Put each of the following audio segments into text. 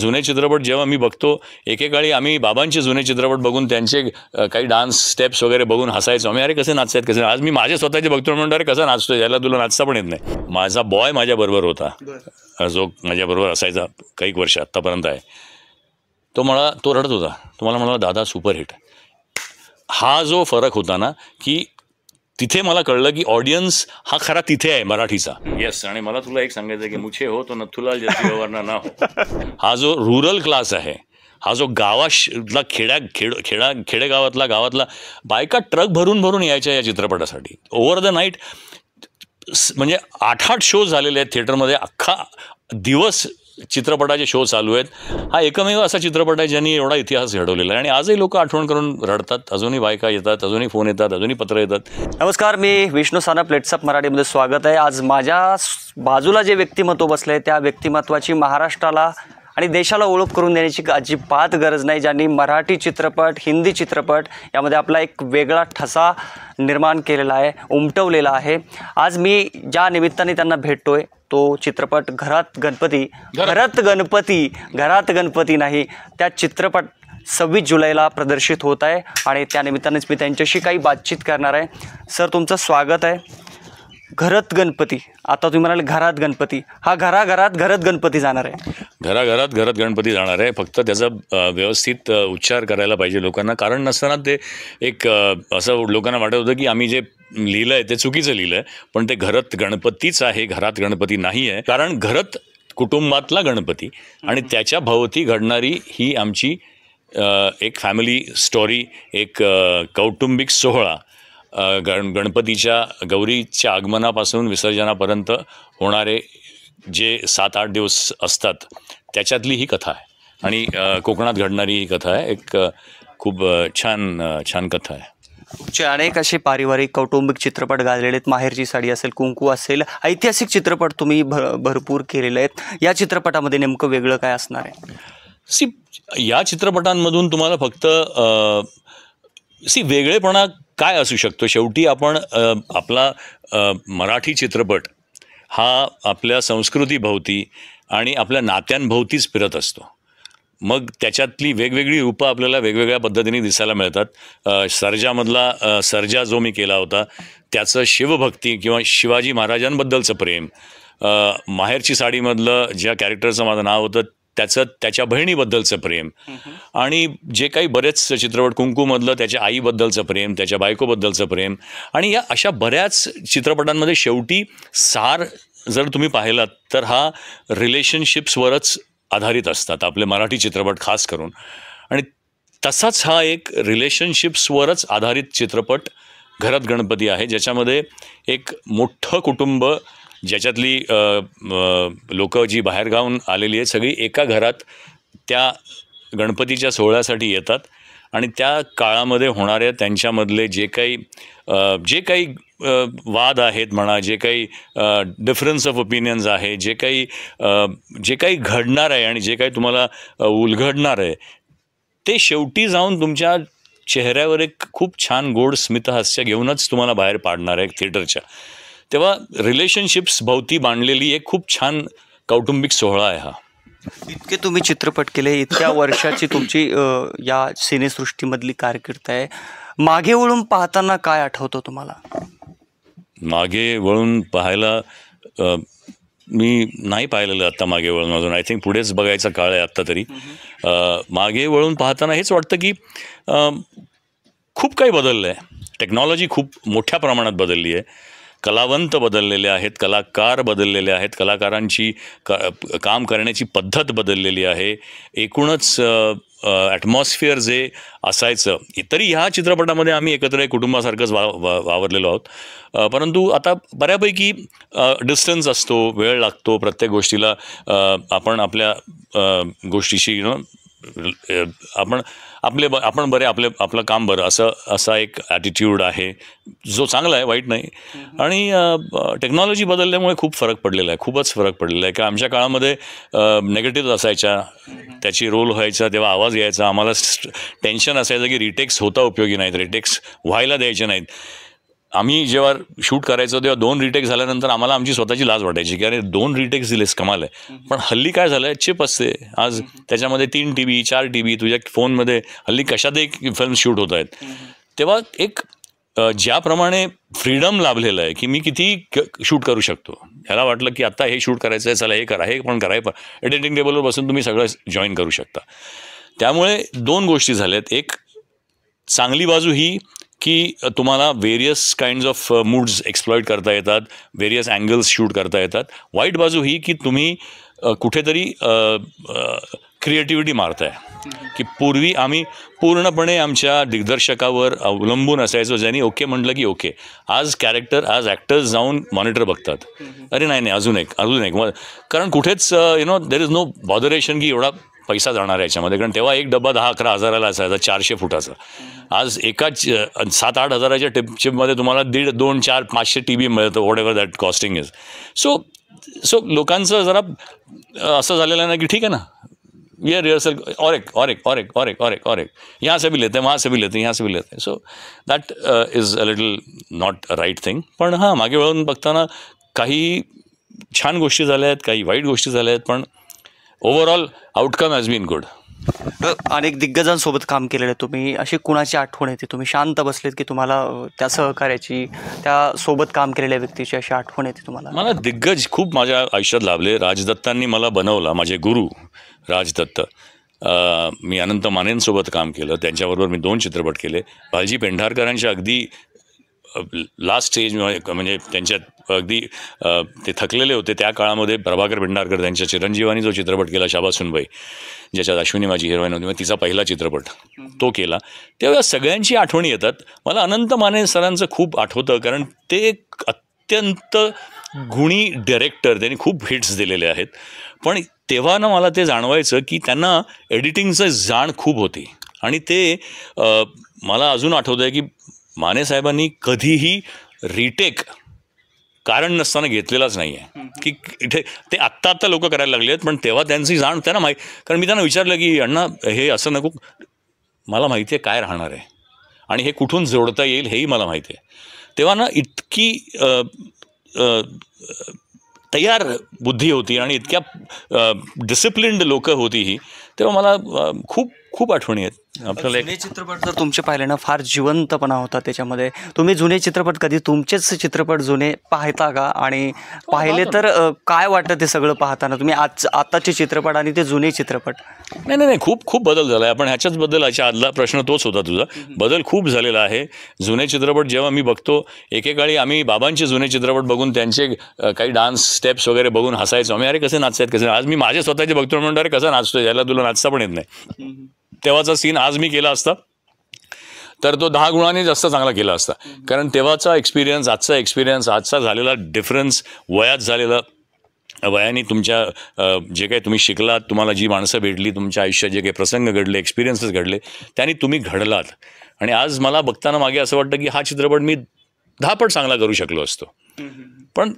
जुने चित्रपट जेव्हा मी बघतो एकेकाळी आम्ही बाबांचे जुने चित्रपट बघून त्यांचे काही डान्स स्टेप्स वगैरे बघून हसायचो आम्ही अरे कसे नाचतात कसे आज मी माझे स्वतःचे बघतो म्हणतो अरे कसा नाचतोय याला तुला नाचता पण येत नाही माझा बॉय माझ्याबरोबर होता जो माझ्याबरोबर असायचा काही वर्ष आत्तापर्यंत आहे तो मला तो रडत होता तुम्हाला म्हणाला दादा सुपरहिट हा जो फरक होता ना की तिथे मला कळलं की ऑडियन्स हा खरा तिथे आहे मराठीचा येस आणि मला तुला एक सांगायचं की मुछे हो तो नथुलाल जयसिंह ना हो हा जो रुरल क्लास आहे हा जो गावाला खेड्या खेड खेडा खेडेगावातला गावातला बायका ट्रक भरून भरून यायच्या या चित्रपटासाठी ओव्हर द नाईट म्हणजे आठ आठ शो झालेले आहेत थिएटरमध्ये अख्खा दिवस चित्रपटाचे शो चालू आहेत हा एकमेव असा चित्रपट आहे ज्यांनी एवढा इतिहास घडवलेला आहे आणि आजही लोक आठवण करून रडतात अजूनही बायका येतात अजूनही फोन येतात अजूनही पत्र येतात नमस्कार मी विष्णू साना प्लेट्सअप मराठीमध्ये स्वागत आहे आज माझ्या बाजूला जे व्यक्तिमत्व बसले आहे त्या व्यक्तिमत्वाची महाराष्ट्राला आणि देशाला ओळख करून देण्याची अजिबात गरज नाही ज्यांनी मराठी चित्रपट हिंदी चित्रपट यामध्ये आपला एक वेगळा ठसा निर्माण केलेला आहे उमटवलेला आहे आज मी ज्या निमित्ताने त्यांना भेटतो आहे तो चित्रपट घरात गणपती घरात गणपती घरात गणपती नाही त्या चित्रपट सव्वीस जुलैला प्रदर्शित होत आहे आणि त्यानिमित्तानेच मी त्यांच्याशी काही बातचीत करणार आहे सर तुमचं स्वागत आहे घरत गणपती आता तुम्ही म्हणाले घरात गणपती हा घराघरात घरत गणपती जाणार आहे घराघरात घरात गणपती जाणार आहे फक्त त्याचा व्यवस्थित उच्चार करायला पाहिजे लोकांना कारण नसताना ते एक असं लोकांना वाटत होतं की आम्ही जे लिहिलं आहे ते चुकीचं लिहिलं आहे पण ते घरत गणपतीच आहे घरात गणपती नाही आहे कारण घरत कुटुंबातला गणपती आणि त्याच्या भोवती घडणारी ही आमची एक फॅमिली स्टोरी एक कौटुंबिक सोहळा गण गणपतीच्या गौरीच्या आगमनापासून विसर्जनापर्यंत होणारे जे सात आठ दिवस असतात त्याच्यातली ही कथा आहे आणि कोकणात घडणारी ही कथा आहे एक खूप छान छान कथा आहे तुमचे अनेक असे पारिवारिक कौटुंबिक चित्रपट गाजलेले आहेत माहेरची साडी असेल कुंकू असेल ऐतिहासिक चित्रपट तुम्ही भर भरपूर केलेले आहेत या चित्रपटामध्ये नेमकं वेगळं काय असणार आहे सी या चित्रपटांमधून तुम्हाला फक्त सी वेगळेपणा काय असू शकतो शेवटी आपण आपला मराठी चित्रपट हा आपल्या संस्कृतीभोवती आणि आपल्या नात्यांभोवतीच फिरत असतो मग त्याच्यातली वेगवेगळी रूपं आपल्याला वेगवेगळ्या पद्धतीने दिसायला मिळतात सर्जामधला सर्जा जो मी केला होता त्याचं शिवभक्ती किंवा शिवाजी महाराजांबद्दलचं प्रेम माहेरची साडीमधलं ज्या कॅरेक्टरचं माझं नाव होतं त्याचं त्याच्या बहिणीबद्दलचं प्रेम आणि जे काही बरेच चित्रपट कुंकूमधलं त्याच्या आईबद्दलचं प्रेम त्याच्या बायकोबद्दलचं प्रेम आणि या अशा बऱ्याच चित्रपटांमध्ये शेवटी सार जर तुम्ही पाहिलात तर हा रिलेशनशिप्सवरच आधारित असतात आपले मराठी चित्रपट खास करून आणि तसाच हा एक रिलेशनशिप्सवरच आधारित चित्रपट घरात गणपती आहे ज्याच्यामध्ये एक मोठं कुटुंब ज्याच्यातली लोकं जी बाहेरगावून आलेली आहेत सगळी एका घरात त्या गणपतीच्या सोहळ्यासाठी येतात आणि त्या काळामध्ये होणाऱ्या त्यांच्यामधले जे काही जे काही वाद आहेत म्हणा जे काही डिफरन्स ऑफ ओपिनियन्स आहे जे काही जे काही घडणार आहे आणि जे काही तुम्हाला उलघडणार आहे ते शेवटी जाऊन तुमच्या चेहऱ्यावर एक खूप छान गोड स्मितहास्य घेऊनच तुम्हाला बाहेर पाडणार आहे थिएटरच्या तेव्हा रिलेशनशिप्स भोवती बांधलेली एक खूप छान कौटुंबिक सोहळा आहे हा इतके तुम्ही चित्रपट केले इतक्या वर्षाची तुमची या सिनेसृष्टीमधली कारकीर्द आहे मागे वळून पाहताना काय आठवतं तुम्हाला मागे वळून पाहायला मी नाही पाहिलेलं आत्ता मागे वळून अजून आय थिंक पुढेच बघायचा काळ आहे आत्ता तरी मागे वळून पाहताना हेच वाटतं की खूप काही बदललं आहे टेक्नॉलॉजी खूप मोठ्या प्रमाणात बदलली आहे कलावंत बदललेले आहेत कलाकार बदललेले आहेत कलाकारांची क काम करण्याची पद्धत बदललेली आहे एकूणच ॲटमॉस्फिअर जे असायचं तरी ह्या चित्रपटामध्ये आम्ही एकत्र एक कुटुंबासारखंच वा वावरलेलो आहोत परंतु आता बऱ्यापैकी डिस्टन्स असतो वेळ लागतो प्रत्येक गोष्टीला आपण आपल्या गोष्टीशी यु नो आपण आपले ब आपण बरे आपले आपलं काम बरं असं असा एक ॲटिट्यूड आहे जो चांगला आहे वाईट नाही आणि टेक्नॉलॉजी बदलल्यामुळे खूप फरक पडलेला आहे खूपच फरक पडलेला आहे की आमच्या काळामध्ये नेगेटिव्ह असायच्या त्याची रोल व्हायचा तेव्हा आवाज यायचा आम्हाला टेन्शन असायचं की रिटेक्स होता उपयोगी नाहीत रिटेक्स व्हायला द्यायचे नाहीत आम्ही जेव्हा शूट करायचो तेव्हा दोन रिटेक्स झाल्यानंतर आम्हाला आमची स्वतःची लाज वाटायची की अरे दोन रिटेक्स दिलेस कमाल आहे पण हल्ली काय झालं चिप असते आज त्याच्यामध्ये तीन टी व्ही चार टी व्ही तुझ्या फोनमध्ये हल्ली कशात एक फिल्म शूट होत आहेत तेव्हा एक ज्याप्रमाणे फ्रीडम लाभलेलं आहे की मी किती शूट करू शकतो ह्याला वाटलं की आत्ता हे शूट करायचं आहे चला हे करा हे पण करा पण एडिटिंग टेबलवर बसून तुम्ही सगळं जॉईन करू शकता त्यामुळे दोन गोष्टी झाल्यात एक चांगली बाजू ही की तुम्हाला various kinds of moods exploit करता येतात वेरियस अँगल्स शूट करता येतात वाईट बाजू ही की तुम्ही कुठेतरी क्रिएटिव्हिटी मारताय की पूर्वी आम्ही पूर्णपणे आमच्या दिग्दर्शकावर अवलंबून असायचो ज्यांनी ओके म्हटलं की ओके आज कॅरेक्टर आज ॲक्टर्स जाऊन मॉनिटर बघतात अरे नाही नाही अजून एक अजून एक कारण कुठेच you know there is no botheration की एवढा पैसा जाणार आहे याच्यामध्ये कारण तेव्हा एक डब्बा दहा अकरा हजाराला असायचा चारशे फुटाचा आज एकाच सात आठ हजाराच्या टिप चिपमध्ये तुम्हाला दीड दोन चार पाचशे टी बी मिळतं whatever that costing is so so लोकांचं जरा असं झालेलं ना की ठीक आहे ना ये आर रिहर्सल और एक और एक और एक और एक और एक और एक यहाँ से भी लेते हैं वहाँ से भी लेते हैं यहाँ से भी लेते हैं so that is a little not right thing पण हां मागे वळून बघताना काही छान गोष्टी झाल्या आहेत काही वाईट गोष्टी झाल्या आहेत पण overall outcome has been good अनेक दिग्गजांसोबत काम केलेलं आहे तुम्ही अशी कुणाची आठवण येते तुम्ही शांत बसलेत की तुम्हाला त्या सहकार्याची त्या सोबत काम केलेल्या व्यक्तीची अशी आठवण येते तुम्हाला मला दिग्गज खूप माझ्या आयुष्यात लाभले राजदत्तांनी मला बनवला माझे गुरु राजदत्त मी अनंत मानेंसोबत काम केलं त्यांच्याबरोबर मी दोन चित्रपट केले बालजी पेंढारकरांच्या अगदी लास्ट स्टेज म्हणजे त्यांच्या अगदी ते थकलेले होते त्या काळामध्ये प्रभाकर भिंडारकर त्यांच्या चिरंजीवानी जो चित्रपट केला शाबा सुनबाई ज्याच्यात अश्विनी माझी हिरोईन होती तिचा पहिला चित्रपट तो केला तेव्हा सगळ्यांची आठवणी येतात मला अनंत माने सरांचं खूप आठवतं कारण ते अत्यंत गुणी डायरेक्टर त्यांनी खूप हिट्स दिलेले आहेत पण तेव्हा ना मला ते जाणवायचं की त्यांना एडिटिंगचं जाण खूप होती आणि ते मला अजून आठवतं आहे की माने साहेबांनी कधीही रिटेक कारण नसताना घेतलेलाच नाही आहे की इथे ते आत्ता आत्ता लोक करायला लागले आहेत पण तेव्हा त्यांची जाण त्यांना माहीत कारण मी त्यांना विचारलं की अण्णा हे असं नको मला माहिती आहे काय राहणार आहे आणि हे कुठून जोडता येईल हेही मला माहिती आहे तेव्हा ना इतकी तयार बुद्धी होती आणि इतक्या डिसिप्लिन्ड लोकं होती ही तेव्हा मला खूप खूप आठवणी आहेत जुने चित्रपट जर तुमचे पाहिले ना फार जिवंतपणा होता त्याच्यामध्ये तुम्ही जुने चित्रपट कधी तुमचेच चित्रपट जुने पाहता का आणि हो, पाहिले तर काय वाटतं ते सगळं पाहताना तुम्ही आज आताचे चित्रपट आणि ते जुने चित्रपट नाही नाही नाही खूप खूप बदल झाला आहे आपण ह्याच्याच बद्दल अशा आदला प्रश्न तोच होता तुझा बदल खूप झालेला आहे जुने चित्रपट जेव्हा मी बघतो एकेकाळी आम्ही बाबांचे जुने चित्रपट बघून त्यांचे काही डान्स स्टेप्स वगैरे बघून हसायचो आम्ही अरे कसे नाचतायत कसे आज मी माझे स्वतःचे बघतो म्हणतो अरे कसा नाचतोय याला तुला नाचता पण येत नाही तेव्हाचा सीन आज मी केला असता तर तो दहा गुणांनी जास्त चांगला केला असता कारण तेव्हाचा एक्सपिरियन्स आजचा एक्सपिरियन्स आजचा झालेला डिफरन्स वयात झालेला वयाने तुमच्या जे काही तुम्ही शिकलात तुम्हाला जी माणसं भेटली तुमच्या आयुष्यात जे काही प्रसंग घडले एक्सपिरियन्सेस घडले त्यांनी तुम्ही घडलात आणि आज मला बघताना मागे असं वाटतं की हा चित्रपट मी दहापट पट चांगला करू शकलो असतो पण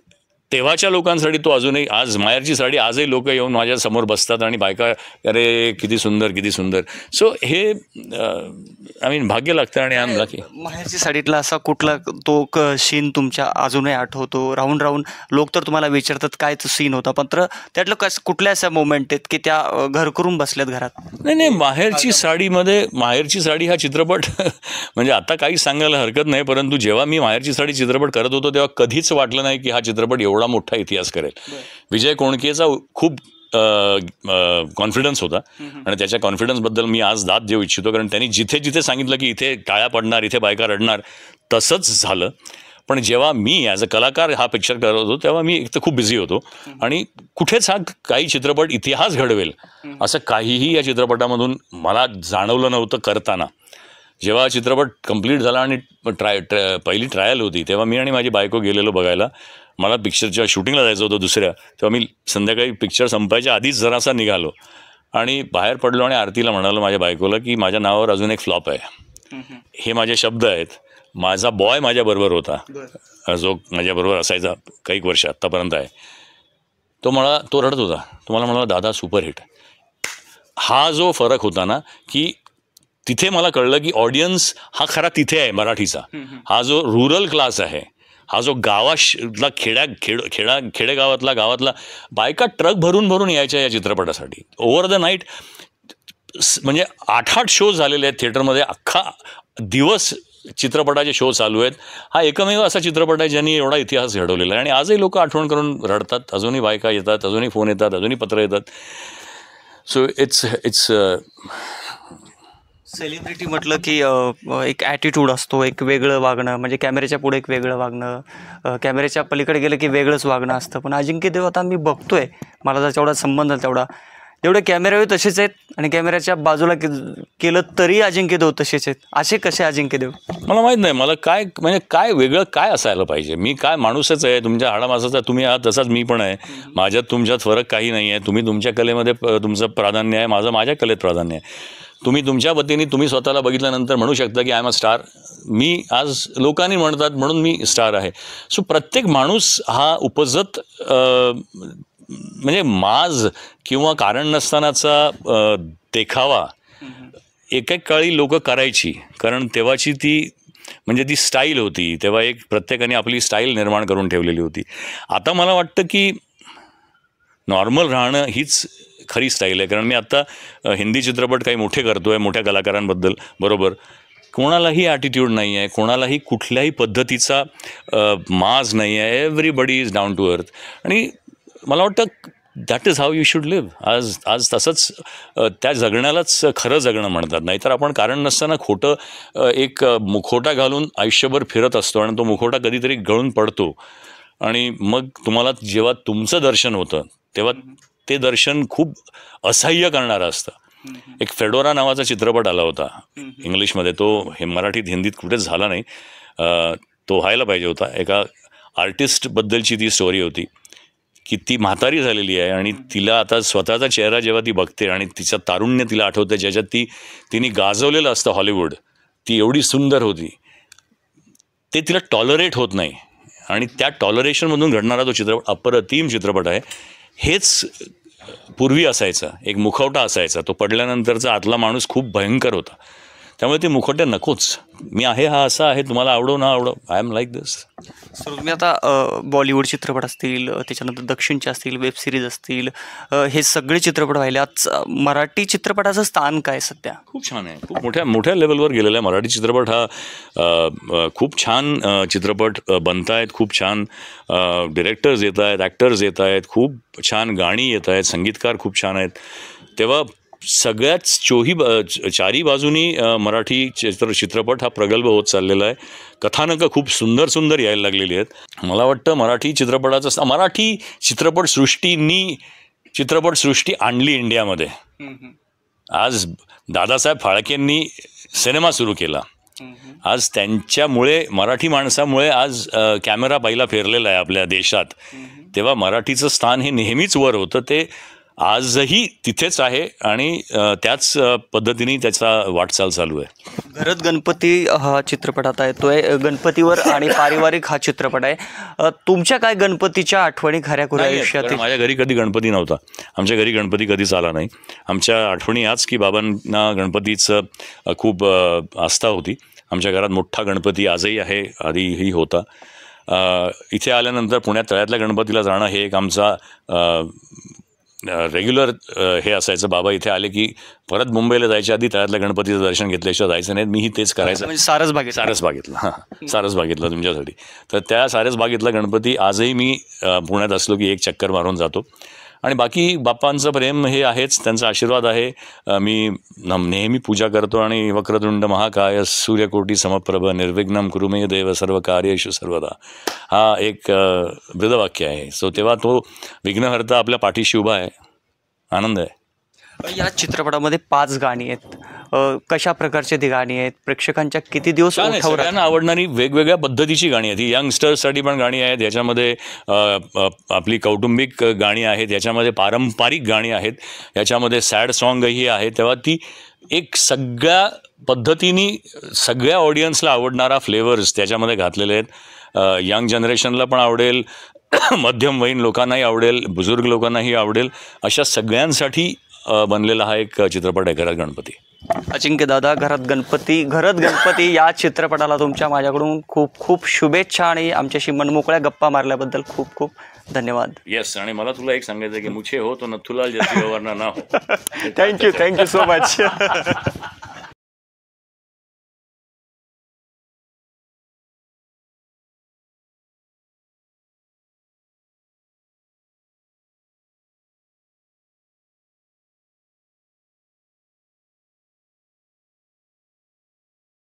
तेव्हाच्या लोकांसाठी तो अजूनही आज मायरची साडी आजही लोक येऊन माझ्या समोर बसतात आणि बायका अरे किती सुंदर किती सुंदर सो हे आय मीन भाग्य लागतं आणि आम लागे माहेरची साडीतला असा कुठला तो सीन तुमच्या अजूनही आठवतो राहून राहून लोक तर तुम्हाला विचारतात काय सीन होता पण तर त्यातलं कस कुठल्या अशा मोमेंट आहेत की त्या घर करून बसल्यात घरात नाही नाही माहेरची साडीमध्ये माहेरची साडी हा चित्रपट म्हणजे आता काही सांगायला हरकत नाही परंतु जेव्हा मी माहेरची साडी चित्रपट करत होतो तेव्हा कधीच वाटलं नाही की हा चित्रपट एवढा एवढा मोठा इतिहास करेल विजय कोणकेचा खूप कॉन्फिडन्स होता आणि त्याच्या कॉन्फिडन्सबद्दल मी आज दाद देऊ इच्छितो कारण त्यांनी जिथे जिथे सांगितलं की इथे टाळ्या पडणार इथे बायका रडणार तसंच झालं पण जेव्हा मी ॲज अ कलाकार हा पिक्चर करत होतो तेव्हा मी एक तर खूप बिझी होतो आणि कुठेच हा काही चित्रपट इतिहास घडवेल असं काहीही या चित्रपटामधून मला जाणवलं नव्हतं करताना जेव्हा चित्रपट कंप्लीट झाला आणि ट्राय ट्राय पहिली ट्रायल होती तेव्हा मी आणि माझी बायको गेलेलो बघायला मला पिक्चरच्या शूटिंगला जायचं होतं दुसऱ्या तेव्हा मी संध्याकाळी पिक्चर संपायच्या आधीच जरासा निघालो आणि बाहेर पडलो आणि आरतीला म्हणालो माझ्या बायकोला की माझ्या नावावर अजून एक फ्लॉप आहे हे माझे शब्द आहेत माझा बॉय माझ्याबरोबर होता जो माझ्याबरोबर असायचा काही वर्ष आत्तापर्यंत आहे तो मला तो रडत होता तुम्हाला म्हणाला दादा सुपरहिट हा जो फरक होता ना की तिथे मला कळलं की ऑडियन्स हा खरा तिथे आहे मराठीचा हा जो रुरल क्लास आहे हा जो गावाला खेड्या खेड खेडा खेडेगावातला गावातला बायका ट्रक भरून भरून यायच्या या चित्रपटासाठी ओव्हर द नाईट म्हणजे आठ आठ शो झालेले आहेत थिएटरमध्ये अख्खा दिवस चित्रपटाचे शो चालू आहेत हा एकमेव असा चित्रपट आहे ज्यांनी एवढा इतिहास घडवलेला आहे आणि आजही लोक आठवण करून रडतात अजूनही बायका येतात अजूनही फोन येतात अजूनही पत्र येतात सो इट्स इट्स सेलिब्रिटी म्हटलं की एक ॲटिट्यूड असतो एक वेगळं वागणं म्हणजे कॅमेऱ्याच्या पुढे एक वेगळं वागणं कॅमेऱ्याच्या पलीकडे गेलं की वेगळंच वागणं असतं पण अजिंक्य देव आता मी बघतोय मला जर तेवढा संबंध तेवढा जेवढे कॅमेराही तसेच आहेत आणि कॅमेऱ्याच्या बाजूला केलं तरी अजिंक्य देव तसेच आहेत असे कसे अजिंक्य देव मला माहीत नाही मला काय म्हणजे काय वेगळं काय असायला पाहिजे मी काय माणूसच आहे तुमच्या हाडामासाचा तुम्ही आहात तसाच मी पण आहे माझ्यात तुमच्यात फरक काही नाही आहे तुम्ही तुमच्या कलेमध्ये तुमचं प्राधान्य आहे माझं माझ्या कलेत प्राधान्य आहे तुम्ही तुमच्या पतीने तुम्ही स्वतःला बघितल्यानंतर म्हणू शकता की आय एम अ स्टार मी आज लोकांनी म्हणतात म्हणून मी स्टार आहे सो प्रत्येक माणूस हा उपजत म्हणजे माज किंवा कारण नसतानाचा देखावा एक एक काळी लोकं करायची कारण तेव्हाची ती म्हणजे ती स्टाईल होती तेव्हा एक प्रत्येकाने आपली स्टाईल निर्माण करून ठेवलेली होती आता मला वाटतं की नॉर्मल राहणं हीच खरी स्टाईल आहे कारण मी आत्ता हिंदी चित्रपट काही मोठे करतो आहे मोठ्या कलाकारांबद्दल बरोबर कोणालाही ॲटिट्यूड नाही आहे कोणालाही कुठल्याही पद्धतीचा माज नाही आहे everybody is down to earth आणि मला वाटतं that is how you should live आज आज तसंच त्या जगण्यालाच खरं जगणं म्हणतात नाहीतर आपण कारण नसताना खोटं एक मुखोटा घालून आयुष्यभर फिरत असतो आणि तो मुखोटा कधीतरी गळून पडतो आणि मग तुम्हाला जेव्हा तुमचं दर्शन होतं तेव्हा ते दर्शन खूप असह्य करणारं असतं एक फेडोरा नावाचा चित्रपट आला होता इंग्लिशमध्ये तो हे मराठीत हिंदीत कुठेच झाला नाही तो व्हायला पाहिजे होता एका आर्टिस्टबद्दलची ती स्टोरी होती की ती म्हातारी झालेली आहे आणि तिला आता स्वतःचा चेहरा जेव्हा ती बघते आणि तिचं तारुण्य तिला आठवतं ज्याच्यात ती तिने गाजवलेलं असतं हॉलिवूड ती एवढी सुंदर होती ते तिला टॉलरेट होत नाही आणि त्या टॉलरेशनमधून घडणारा तो चित्रपट अप्रतिम चित्रपट आहे हेच पूर्वी असायचा एक मुखवटा असायचा तो पडल्यानंतरचा आतला माणूस खूप भयंकर होता त्यामुळे ते मुखवटे नकोच मी आहे हा असा आहे तुम्हाला आवडो ना आवडो I am like this sir तुम्ही आता बॉलिवूड चित्रपट असतील त्याच्यानंतर दक्षिणचे असतील वेब सिरीज असतील हे सगळे चित्रपट पाहिले आज मराठी चित्रपटाचं स्थान काय सध्या खूप छान आहे खूप मोठ्या मोठ्या लेवलवर गेलेला आहे मराठी चित्रपट हा खूप छान चित्रपट बनत आहेत खूप छान डिरेक्टर्स येत आहेत ॲक्टर्स येत आहेत खूप छान गाणी येत आहेत संगीतकार खूप छान आहेत तेव्हा सगळ्याच चोही चारी बाजूनी मराठी चित्र चित्रपट हा प्रगल्भ होत चाललेला आहे कथानकं खूप सुंदर सुंदर यायला लागलेली आहेत मला वाटतं मराठी चित्रपटाचं मराठी चित्रपटसृष्टींनी चित्रपटसृष्टी आणली इंडियामध्ये आज दादासाहेब फाळकेंनी सिनेमा सुरू केला आज त्यांच्यामुळे मराठी माणसामुळे आज कॅमेरा पहिला फेरलेला आहे आपल्या देशात तेव्हा मराठीचं स्थान हे नेहमीच वर होतं ते आजही तिथेच आहे आणि त्याच पद्धतीने त्याचा वाटचाल चालू आहे घरत गणपती हा चित्रपट आता येतोय गणपतीवर आणि पारिवारिक हा चित्रपट आहे तुमच्या काय गणपतीच्या आठवणी खऱ्या खुऱ्या आयुष्यात माझ्या घरी कधी गणपती नव्हता आमच्या घरी गणपती कधीच आला नाही आमच्या आठवणी आज की बाबांना गणपतीचं खूप आस्था होती आमच्या घरात मोठा गणपती आजही आहे आधीही होता इथे आल्यानंतर पुण्यात तळ्यातल्या गणपतीला जाणं हे एक आमचा रेग्युलर हे असायचं बाबा इथे आले की परत मुंबईला जायच्या आधी तळ्यातल्या गणपतीचं दर्शन घेतल्याशिवाय जायचं नाही ही तेच करायचं म्हणजे सारस बागेत सारस बागेतला हां सारस बागेतला तुमच्यासाठी तर त्या सारस बागेतला गणपती आजही मी पुण्यात असलो की एक चक्कर मारून जातो आणि बाकी बाप्पांचं प्रेम हे आहेच त्यांचा आशीर्वाद आहे मी नेहमी पूजा करतो आणि वक्रतुंड महाकाय सूर्यकोटी समप्रभ निर्विघ्नम कुरुमे देव सर्व कार्येशु सर्वदा हा एक ब्रदवाक्य आहे सो तेव्हा तो विघ्नहर्ता आपल्या पाठीशी उभा आहे आनंद आहे या चित्रपटामध्ये पाच गाणी आहेत कशा प्रकारचे ती गाणी आहेत प्रेक्षकांच्या किती दिवस सगळ्यांना आवडणारी वेगवेगळ्या पद्धतीची गाणी आहेत ही यंगस्टर्ससाठी पण गाणी आहेत याच्यामध्ये आपली कौटुंबिक गाणी आहेत याच्यामध्ये पारंपरिक गाणी आहेत याच्यामध्ये सॅड सॉंगही आहे तेव्हा ती एक सगळ्या पद्धतीने सगळ्या ऑडियन्सला आवडणारा फ्लेवर्स त्याच्यामध्ये घातलेले आहेत यंग जनरेशनला पण आवडेल मध्यम मध्यमवयीन लोकांनाही आवडेल बुजुर्ग लोकांनाही आवडेल अशा सगळ्यांसाठी बनलेला हा एक चित्रपट आहे घरात गणपती अचिंक्य दादा घरात गणपती घरात गणपती या चित्रपटाला तुमच्या माझ्याकडून खूप खूप शुभेच्छा आणि आमच्याशी मनमोकळ्या गप्पा मारल्याबद्दल खूप खूप धन्यवाद येस आणि मला तुला एक सांगायचं की मुछे हो तो नथुलाल जशी ना हो थँक्यू थँक्यू सो मच